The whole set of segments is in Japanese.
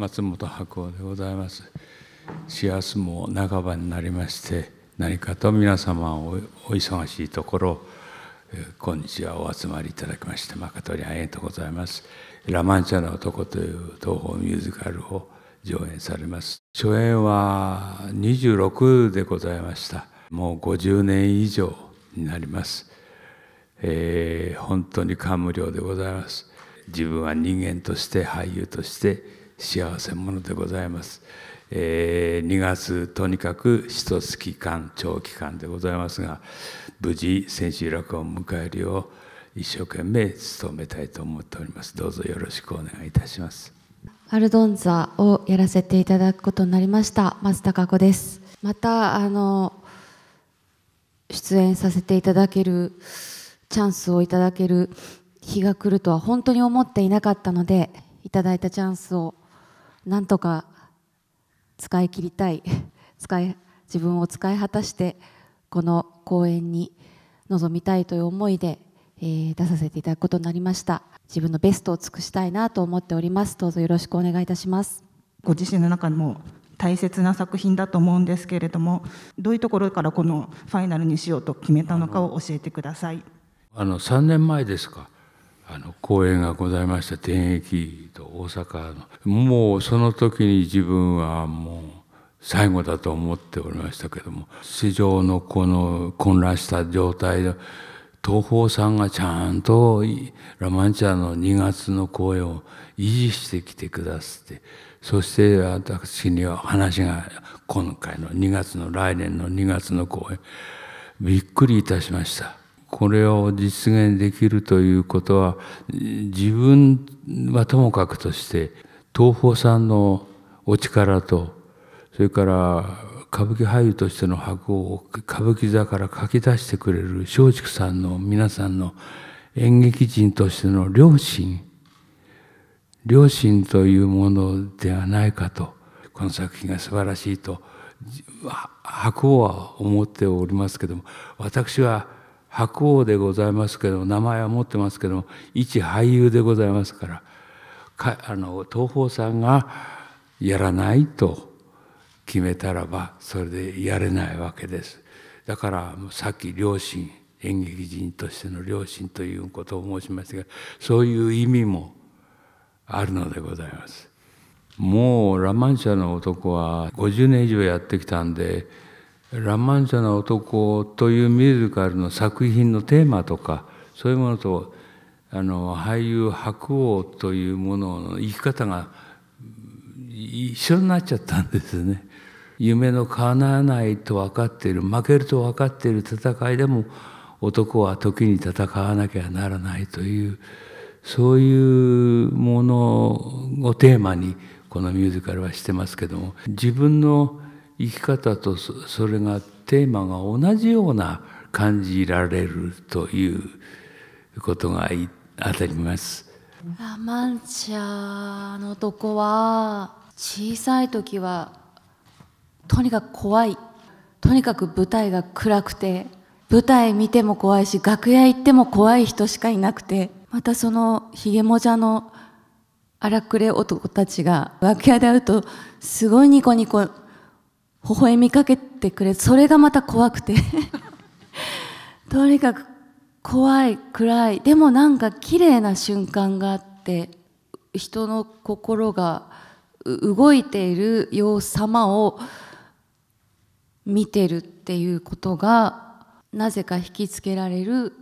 松本白鸚でございます4月も半ばになりまして何かと皆様お忙しいところ今日はお集まりいただきまして誠にありがとうございます「ラ・マンチャの男」という東方ミュージカルを上演されます初演は26でございましたもう50年以上になります、えー、本当に感無量でございます自分は人間として俳優として幸せ者でございます。えー、2月とにかく一月間長期間でございますが無事千秋楽を迎えるよう一生懸命努めたいと思っておりますどうぞよろしくお願いいたしますアルドンザをやらせていただくことになりました松たか子ですまたあの出演させていただけるチャンスをいただける日が来るとは本当に思っていなかったのでいただいたチャンスをなんとか使い切りたい 使い自分を使い果たしてこの公演に臨みたいという思いで、えー、出させていただくことになりました自分のベストを尽くしたいなと思っておりますどうぞよろしくお願いいたしますご自身の中も大切な作品だと思うんですけれどもどういうところからこのファイナルにしようと決めたのかを教えてくださいあの3年前ですかあの公演がございました天駅と大阪のもうその時に自分はもう最後だと思っておりましたけども市場のこの混乱した状態で東宝さんがちゃんとラ・マンチャー」の2月の公演を維持してきてくださってそして私には話が今回の2月の来年の2月の公演びっくりいたしました。これを実現できるということは自分はともかくとして東宝さんのお力とそれから歌舞伎俳優としての箱を歌舞伎座から書き出してくれる松竹さんの皆さんの演劇人としての良心良心というものではないかとこの作品が素晴らしいと白鵬は思っておりますけども私は白鵬でございますけど名前は持ってますけど一俳優でございますからかあの東宝さんがやらないと決めたらばそれでやれないわけです。だからさっき両親演劇人としての両親ということを申しましたがそういう意味もあるのでございます。もうラ・マンシャの男は50年以上やってきたんでラ・マンチャの男というミュージカルの作品のテーマとかそういうものとあの俳優白鸚というものの生き方が一緒になっちゃったんですね。夢の叶わないと分かっている負けると分かっている戦いでも男は時に戦わなきゃならないというそういうものをテーマにこのミュージカルはしてますけども自分の生き方とそれがテーマが同じような感じられるということが当たります。ラマンチャのとこは小さい時はとにかく怖いとにかく舞台が暗くて舞台見ても怖いし楽屋行っても怖い人しかいなくてまたそのひげもじゃの荒くれ男たちが楽屋で会うとすごいニコニコ微笑みかけてくれそれがまた怖くて とにかく怖い暗いでもなんか綺麗な瞬間があって人の心が動いている様様を見てるっていうことがなぜか引きつけられる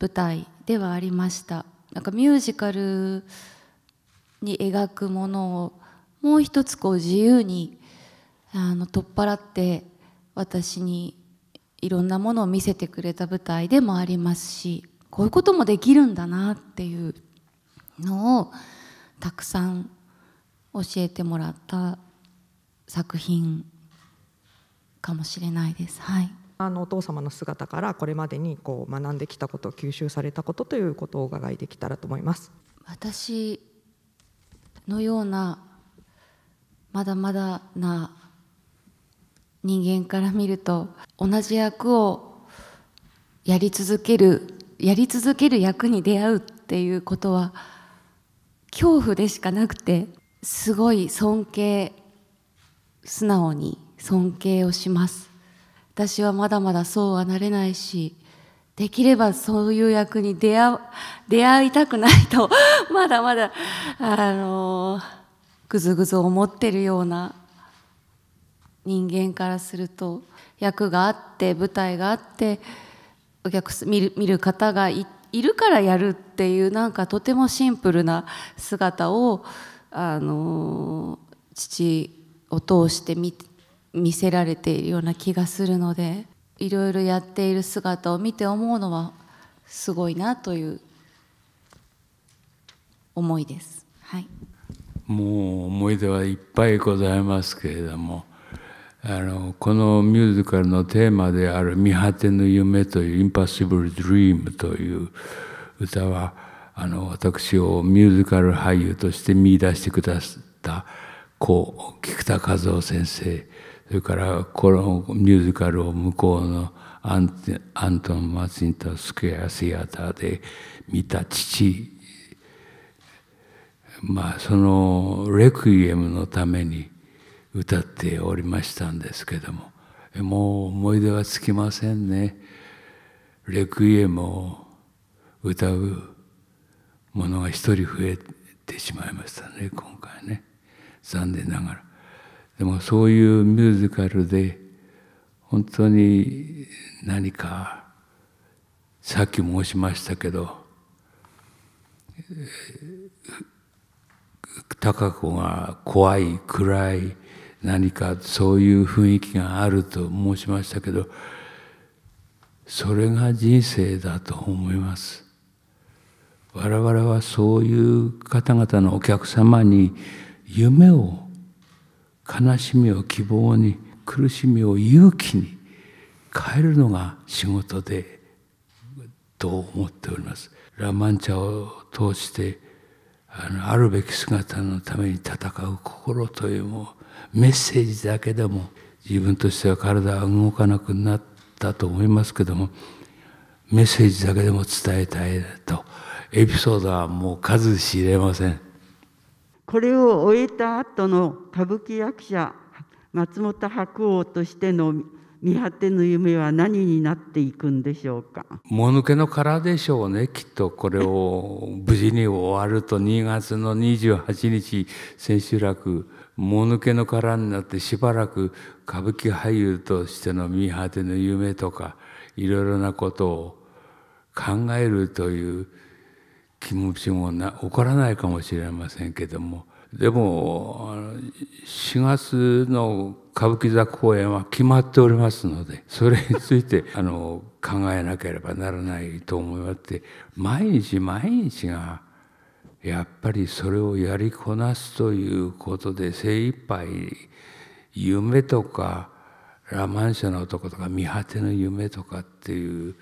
舞台ではありましたなんかミュージカルに描くものをもう一つこう自由にあの取っ払って私にいろんなものを見せてくれた舞台でもありますしこういうこともできるんだなっていうのをたくさん教えてもらった作品かもしれないです。はいあのお父様の姿からこれまでにこう学んできたこと吸収されたことということをお伺いできたらと思います私のようなまだまだな人間から見ると同じ役をやり続けるやり続ける役に出会うっていうことは恐怖でしかなくてすごい尊敬素直に尊敬をします私はまだまだそうはなれないしできればそういう役に出会出会いたくないと まだまだあのぐずぐず思ってるような人間からすると役があって舞台があってお客見る見る方がいるからやるっていうなんかとてもシンプルな姿をあの父を通して見見せられているような気がするのでいろいろやっている姿を見て思うのはすごいなという思いです。はい、もう思い出はいっぱいございますけれどもあのこのミュージカルのテーマである「見果ての夢」という「インパッシブル・ドリーム」という歌はあの私をミュージカル俳優として見出してくださった子菊田和夫先生それからこのミュージカルを向こうのアンアントン・マツントスクエア・シアターで見た父まあそのレクイエムのために歌っておりましたんですけどももう思い出はつきませんねレクイエムを歌うものが一人増えてしまいましたね今回ね残念ながらでもそういうミュージカルで本当に何かさっき申しましたけど貴子が怖い暗い何かそういう雰囲気があると申しましたけどそれが人生だと思います我々はそういう方々のお客様に夢を悲しみを希望に苦しみを勇気に変えるのが仕事でと思っておりますラ・マンチャを通してあのあるべき姿のために戦う心というもメッセージだけでも自分としては体は動かなくなったと思いますけどもメッセージだけでも伝えたいとエピソードはもう数知れませんこれを終えた後の歌舞伎役者松本白鸚としての見果ての夢は何になっていくんでしょうかもぬけの殻でしょうねきっとこれを無事に終わると2月の28日千秋楽もぬけの殻になってしばらく歌舞伎俳優としての見果ての夢とかいろいろなことを考えるという気持ちもな起こらないかもしれませんけどもでも4月の歌舞伎座公演は決まっておりますのでそれについてあの考えなければならないと思って毎日毎日がやっぱりそれをやりこなすということで精一杯夢とかラ・マンションの男とか見果ての夢とかっていう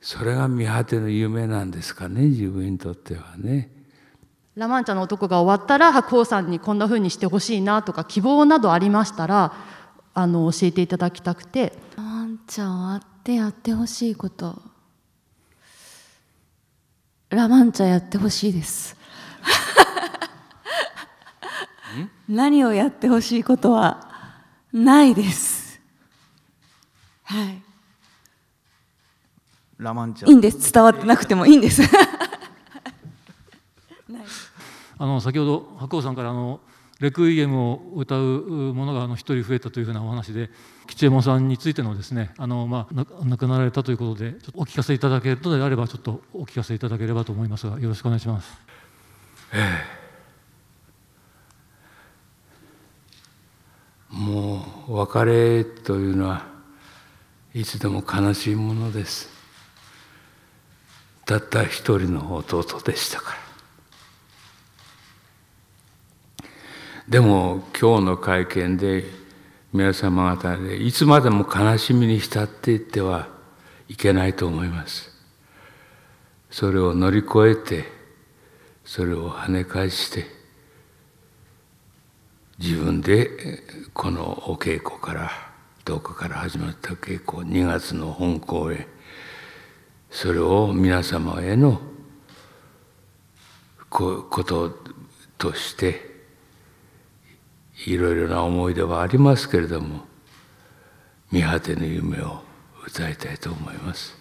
それが見果ての夢なんですかね自分にとってはね。ラ・マンチャの男が終わったら白鵬さんにこんなふうにしてほしいなとか希望などありましたらあの教えていただきたくて。ラ・マンチャ終わってやってほしいことラマンチャやってほしいです何をやってほしいことはないですはいラマンチャいいんです伝わってなくてもいいんです あの先ほど白鵬さんからあのレクイエムを歌う者が一人増えたというふうなお話で吉右衛門さんについてのですねあの、まあ、亡くなられたということでお聞かせいただけるのであればちょっとお聞かせいただければと思いますがよろしくお願いします。ええ、もう別れというのはいつでも悲しいものです。たった一人の弟でしたから。でも今日の会見で皆様方でいつまでも悲しみに浸っていってはいけないと思います。それを乗り越えてそれを跳ね返して自分でこのお稽古から10日から始まった稽古2月の本校へそれを皆様へのこととしていろいろな思い出はありますけれども見果ての夢を歌いたいと思います。